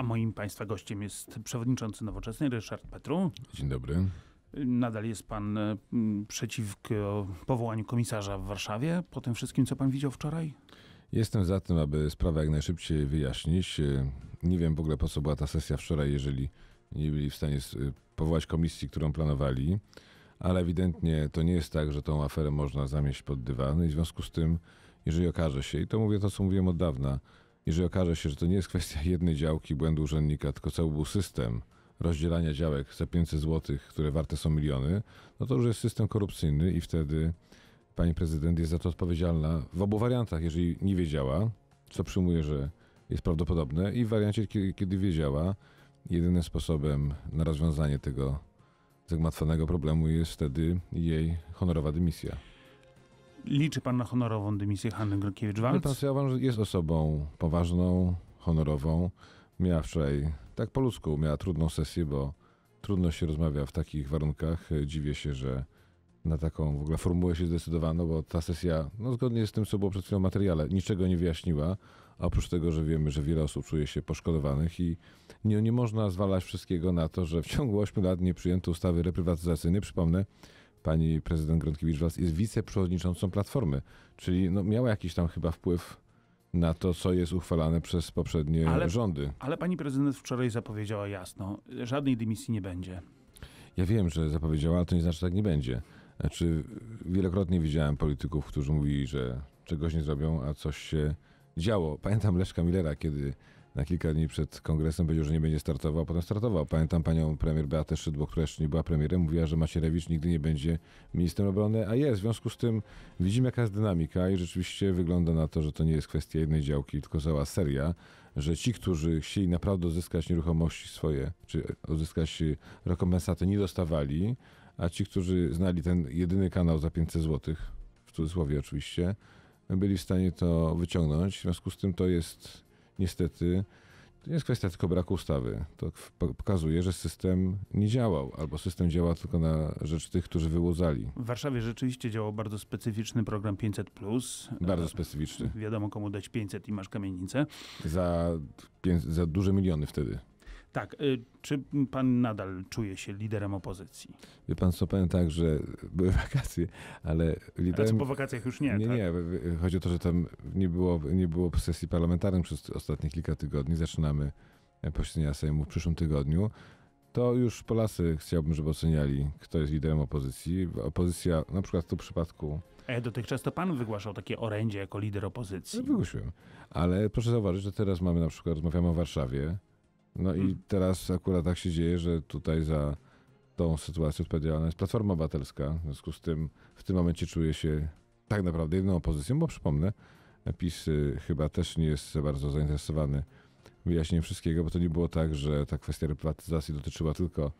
A moim Państwa gościem jest przewodniczący Nowoczesnej Ryszard Petru. Dzień dobry. Nadal jest Pan e, przeciwko powołaniu komisarza w Warszawie po tym wszystkim, co Pan widział wczoraj? Jestem za tym, aby sprawę jak najszybciej wyjaśnić. E, nie wiem w ogóle po co była ta sesja wczoraj, jeżeli nie byli w stanie e, powołać komisji, którą planowali, ale ewidentnie to nie jest tak, że tą aferę można zamieść pod dywan i w związku z tym, jeżeli okaże się, i to mówię to, co mówiłem od dawna, jeżeli okaże się, że to nie jest kwestia jednej działki błędu urzędnika, tylko cały był system rozdzielania działek za 500 zł, które warte są miliony, no to już jest system korupcyjny i wtedy pani prezydent jest za to odpowiedzialna w obu wariantach, jeżeli nie wiedziała, co przyjmuje, że jest prawdopodobne, i w wariancie, kiedy, kiedy wiedziała, jedynym sposobem na rozwiązanie tego zagmatwanego problemu jest wtedy jej honorowa dymisja. Liczy pan na honorową dymisję Hanny grokiewicz walc Pan, ja uważam, że jest osobą poważną, honorową. Miała wczoraj, tak po ludzku, miała trudną sesję, bo trudno się rozmawia w takich warunkach. Dziwię się, że na taką w ogóle formułę się zdecydowano, bo ta sesja, no zgodnie z tym, co było przed chwilą w materiale, niczego nie wyjaśniła, a oprócz tego, że wiemy, że wiele osób czuje się poszkodowanych i nie, nie można zwalać wszystkiego na to, że w ciągu 8 lat nie przyjęto ustawy reprywatyzacyjnej. Przypomnę, pani prezydent Grodkiewicz-Waltz jest wiceprzewodniczącą Platformy, czyli no, miała jakiś tam chyba wpływ na to, co jest uchwalane przez poprzednie ale, rządy. Ale pani prezydent wczoraj zapowiedziała jasno, żadnej dymisji nie będzie. Ja wiem, że zapowiedziała, ale to nie znaczy, że tak nie będzie. Znaczy, wielokrotnie widziałem polityków, którzy mówili, że czegoś nie zrobią, a coś się działo. Pamiętam Leszka Millera, kiedy na kilka dni przed kongresem powiedział, że nie będzie startował, a potem startował. Pamiętam panią premier Beatę Szydło, która jeszcze nie była premierem, mówiła, że Macierewicz nigdy nie będzie ministrem obrony, a jest. W związku z tym widzimy, jaka jest dynamika i rzeczywiście wygląda na to, że to nie jest kwestia jednej działki, tylko cała seria, że ci, którzy chcieli naprawdę odzyskać nieruchomości swoje, czy odzyskać rekompensaty, nie dostawali, a ci, którzy znali ten jedyny kanał za 500 zł, w cudzysłowie oczywiście, byli w stanie to wyciągnąć. W związku z tym to jest niestety to nie jest kwestia tylko braku ustawy. To pokazuje, że system nie działał, albo system działa tylko na rzecz tych, którzy wyłudzali. W Warszawie rzeczywiście działał bardzo specyficzny program 500. Bardzo e, specyficzny. Wiadomo, komu dać 500 i masz kamienicę. Za, za duże miliony wtedy. Tak. Y, czy pan nadal czuje się liderem opozycji? Wie pan co, powiem tak, że były wakacje, ale liderem... Ale znaczy, co po wakacjach już nie, Nie, tak? nie. Chodzi o to, że tam nie było, nie było sesji parlamentarnej przez ostatnie kilka tygodni. Zaczynamy posiedzenia Sejmu w przyszłym tygodniu. To już Polacy chciałbym, żeby oceniali, kto jest liderem opozycji. Opozycja, na przykład w tym przypadku dotychczas to pan wygłaszał takie orędzie jako lider opozycji. Wygłosiłem. Ale proszę zauważyć, że teraz mamy na przykład, rozmawiamy o Warszawie. No i mhm. teraz akurat tak się dzieje, że tutaj za tą sytuację odpowiedzialna jest Platforma Obywatelska. W związku z tym w tym momencie czuję się tak naprawdę jedną opozycją, bo przypomnę, PiS y, chyba też nie jest bardzo zainteresowany wyjaśnieniem wszystkiego, bo to nie było tak, że ta kwestia reprywatyzacji dotyczyła tylko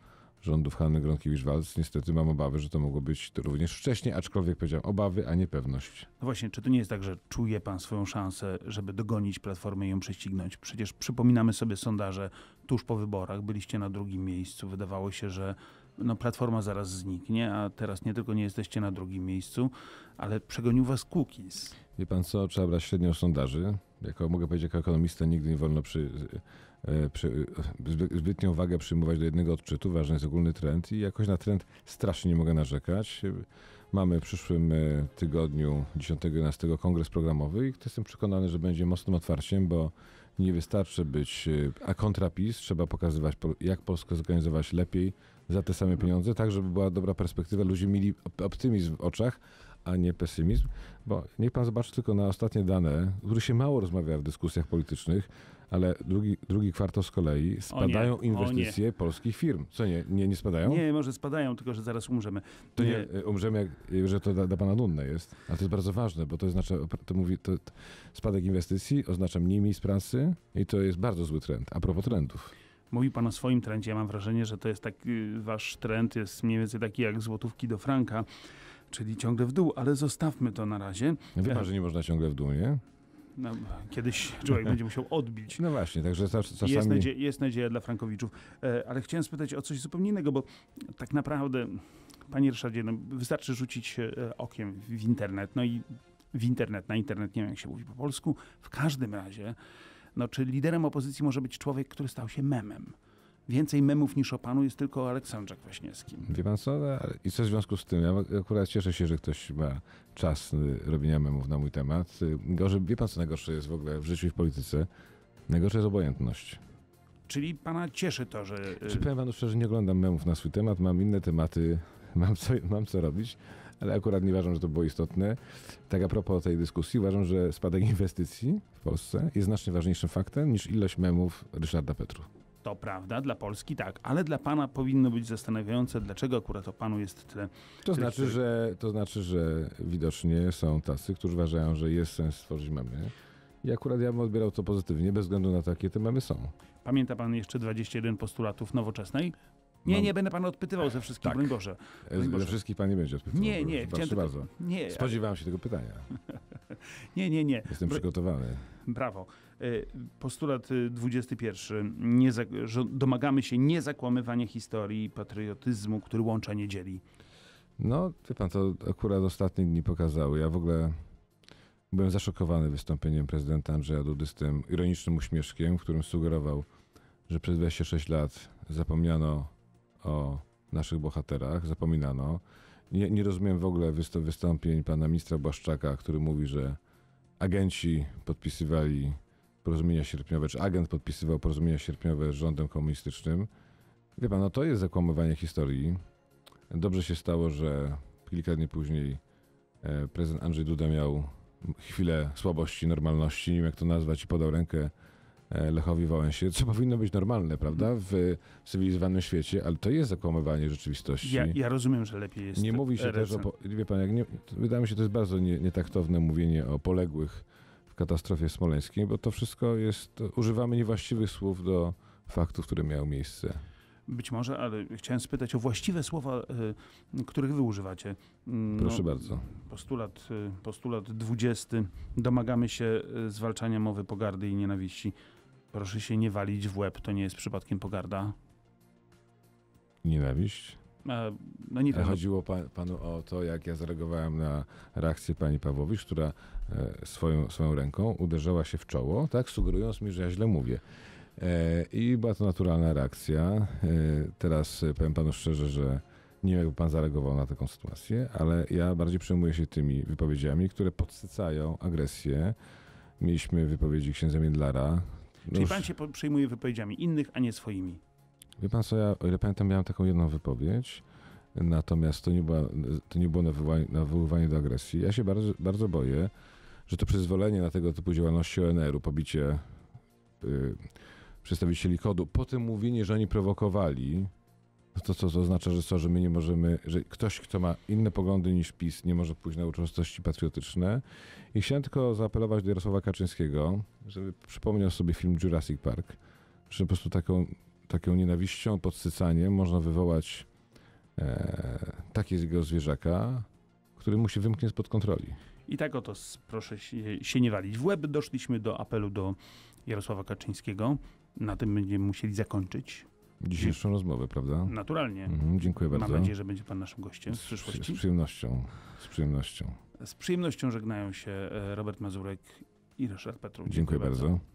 rządów Hanny Gronkiewicz-Walc. Niestety mam obawy, że to mogło być to również wcześniej, aczkolwiek powiedziałem obawy, a nie pewność. No właśnie, czy to nie jest tak, że czuje pan swoją szansę, żeby dogonić Platformę i ją prześcignąć? Przecież przypominamy sobie sondaże tuż po wyborach, byliście na drugim miejscu, wydawało się, że no platforma zaraz zniknie, a teraz nie tylko nie jesteście na drugim miejscu, ale przegonił was cookies. Wie pan co, trzeba brać średnią sondaży. Jako mogę powiedzieć, jako ekonomista nigdy nie wolno przy, e, przy, e, zbytnią wagę przyjmować do jednego odczytu. Ważny jest ogólny trend i jakoś na trend strasznie nie mogę narzekać. Mamy w przyszłym e, tygodniu 10-11 kongres programowy i jestem przekonany, że będzie mocnym otwarciem, bo nie wystarczy być, a kontrapis, trzeba pokazywać, jak Polskę zorganizować lepiej, za te same pieniądze, tak żeby była dobra perspektywa, ludzie mieli optymizm w oczach, a nie pesymizm. Bo niech pan zobaczy tylko na ostatnie dane, o których się mało rozmawia w dyskusjach politycznych, ale drugi, drugi kwartał z kolei spadają nie, inwestycje polskich firm. Co nie, nie, nie spadają? Nie, może spadają, tylko że zaraz umrzemy. To nie, nie e, umrzemy, jak, że to dla, pana nudne jest, ale to jest bardzo ważne, bo to oznacza, to mówi, to, to spadek inwestycji oznacza mniej miejsc pracy i to jest bardzo zły trend. A propos trendów. Mówił Pan o swoim trendzie. Ja mam wrażenie, że to jest taki, y, Wasz trend jest mniej więcej taki jak złotówki do franka, czyli ciągle w dół, ale zostawmy to na razie. Wie Pan, że nie można ciągle w dół, nie? No, kiedyś człowiek będzie musiał odbić. No właśnie, także czasami... Jest nadzieja, jest nadzieja dla frankowiczów. E, ale chciałem spytać o coś zupełnie innego, bo tak naprawdę, panie Ryszardzie, no, wystarczy rzucić e, okiem w internet, no i w internet, na internet, nie wiem jak się mówi po polsku, w każdym razie no, czy liderem opozycji może być człowiek, który stał się memem? Więcej memów niż o panu jest tylko o Aleksandrze Kwaśniewskim. Wie pan co? No, I co w związku z tym? Ja akurat cieszę się, że ktoś ma czas y, robienia memów na mój temat. Y, gorzej, wie pan co najgorsze jest w ogóle w życiu i w polityce? Najgorsza jest obojętność. Czyli pana cieszy to, że... Y, czy powiem panu szczerze, nie oglądam memów na swój temat, mam inne tematy, mam co, mam co robić ale akurat nie uważam, że to było istotne. Tak a propos tej dyskusji, uważam, że spadek inwestycji w Polsce jest znacznie ważniejszym faktem niż ilość memów Ryszarda Petru. To prawda, dla Polski tak, ale dla pana powinno być zastanawiające, dlaczego akurat o panu jest tyle. To, znaczy, tyle... że, to znaczy, że widocznie są tacy, którzy uważają, że jest sens stworzyć memy. I akurat ja bym odbierał to pozytywnie, bez względu na to, jakie te memy są. Pamięta pan jeszcze 21 postulatów nowoczesnej? Nie, Mam... nie będę pana odpytywał ze wszystkich, tak. broń Boże. E, broń Boże. Ze wszystkich pan nie będzie odpytywał. Nie, nie. Proszę tylko... bardzo. Nie. Spodziewałem się tego pytania. nie, nie, nie. Jestem przygotowany. Brawo. E, postulat 21. Y, nie Domagamy się niezakłamywania historii i patriotyzmu, który łącza niedzieli. No, wie pan, to akurat ostatnie dni pokazały. Ja w ogóle byłem zaszokowany wystąpieniem prezydenta Andrzeja Dudy z tym ironicznym uśmieszkiem, w którym sugerował, że przez 26 lat zapomniano o naszych bohaterach, zapominano. Nie, nie rozumiem w ogóle wystąpień pana ministra Błaszczaka, który mówi, że agenci podpisywali porozumienia sierpniowe, czy agent podpisywał porozumienia sierpniowe z rządem komunistycznym. Wie pan, no to jest zakłamywanie historii. Dobrze się stało, że kilka dni później e, prezydent Andrzej Duda miał chwilę słabości, normalności, nie wiem jak to nazwać, i podał rękę E, Lechowi Wałęsie, co powinno być normalne, prawda, mhm. w cywilizowanym świecie, ale to jest zakłamywanie rzeczywistości. Ja, ja rozumiem, że lepiej jest. Nie mówi się też o. Wie pan, jak nie, wydaje mi się, to jest bardzo nie, nietaktowne mówienie o poległych w katastrofie smoleńskiej, bo to wszystko jest. Używamy niewłaściwych słów do faktów, które miały miejsce. Być może, ale chciałem spytać o właściwe słowa, y, których wy używacie. Mm, no, Proszę bardzo. Postulat, e, postulat 20. Domagamy się zwalczania mowy pogardy i nienawiści. Proszę się nie walić w łeb, to nie jest przypadkiem pogarda. Nienawiść? E, no nie e, no. Chodziło pan, panu o to, jak ja zareagowałem na reakcję pani Pawłowicz, która e, swoją, swoją ręką uderzała się w czoło, tak sugerując mi, że ja źle mówię. E, I była to naturalna reakcja. E, teraz e, powiem panu szczerze, że nie wiem, jakby pan zareagował na taką sytuację, ale ja bardziej przejmuję się tymi wypowiedziami, które podsycają agresję. Mieliśmy wypowiedzi księdza Miedlara, Czyli pan się przejmuje wypowiedziami innych, a nie swoimi. Wie pan co, ja o ile pamiętam miałem taką jedną wypowiedź, natomiast to nie, była, to nie było nawoływanie, do agresji. Ja się bardzo, bardzo boję, że to przyzwolenie na tego typu działalności ONR-u, pobicie yy, przedstawicieli kodu, tym mówienie, że oni prowokowali, no to, co to oznacza, że co, że my nie możemy, że ktoś, kto ma inne poglądy niż PiS, nie może pójść na uroczystości patriotyczne. I chciałem tylko zaapelować do Jarosława Kaczyńskiego, żeby przypomniał sobie film Jurassic Park, że po prostu taką, taką nienawiścią, podsycaniem można wywołać e, takiego zwierzaka, który musi się wymknie spod kontroli. I tak oto proszę się nie walić. W łeb doszliśmy do apelu do Jarosława Kaczyńskiego. Na tym będziemy musieli zakończyć dzisiejszą Dzie rozmowę, prawda? Naturalnie. Mhm, dziękuję bardzo. Mam nadzieję, że będzie pan naszym gościem w przyszłości. Z przyjemnością. Z przyjemnością. Z przyjemnością żegnają się e, Robert Mazurek i Ryszard Petru. Dziękuję, dziękuję bardzo. bardzo.